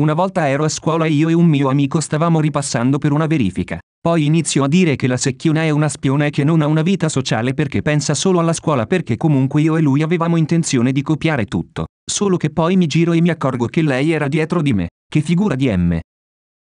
Una volta ero a scuola e io e un mio amico stavamo ripassando per una verifica. Poi inizio a dire che la secchiona è una spione e che non ha una vita sociale perché pensa solo alla scuola perché comunque io e lui avevamo intenzione di copiare tutto. Solo che poi mi giro e mi accorgo che lei era dietro di me. Che figura di M.